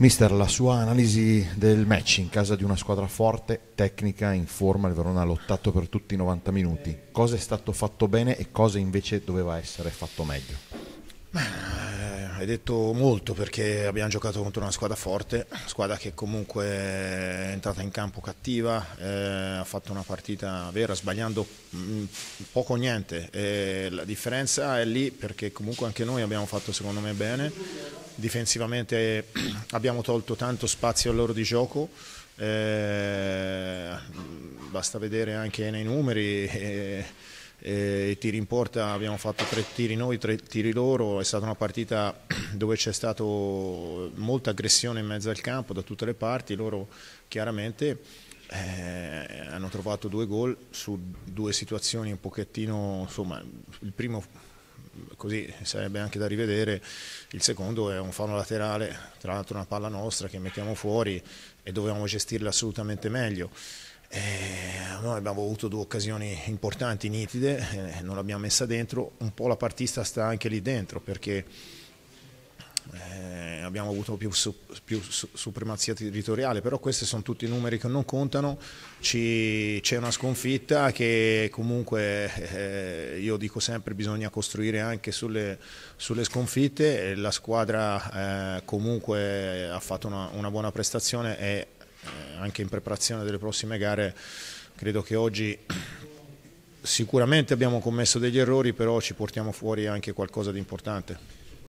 Mister, la sua analisi del match in casa di una squadra forte, tecnica, in forma, il Verona ha lottato per tutti i 90 minuti. Cosa è stato fatto bene e cosa invece doveva essere fatto meglio? Eh, hai detto molto perché abbiamo giocato contro una squadra forte, una squadra che comunque è entrata in campo cattiva, eh, ha fatto una partita vera sbagliando mm, poco o niente. E la differenza è lì perché comunque anche noi abbiamo fatto secondo me bene, difensivamente abbiamo tolto tanto spazio al loro di gioco, eh, basta vedere anche nei numeri. Eh, eh, tiri in porta, abbiamo fatto tre tiri noi, tre tiri loro, è stata una partita dove c'è stata molta aggressione in mezzo al campo da tutte le parti, loro chiaramente eh, hanno trovato due gol su due situazioni un pochettino, insomma il primo così sarebbe anche da rivedere. Il secondo è un fano laterale, tra l'altro una palla nostra che mettiamo fuori e dovevamo gestirla assolutamente meglio. Eh, noi abbiamo avuto due occasioni importanti, nitide, eh, non l'abbiamo messa dentro, un po' la partista sta anche lì dentro perché eh, abbiamo avuto più, su, più su, supremazia territoriale, però questi sono tutti numeri che non contano, c'è una sconfitta che comunque eh, io dico sempre bisogna costruire anche sulle, sulle sconfitte, la squadra eh, comunque ha fatto una, una buona prestazione e eh, anche in preparazione delle prossime gare credo che oggi sicuramente abbiamo commesso degli errori, però ci portiamo fuori anche qualcosa di importante.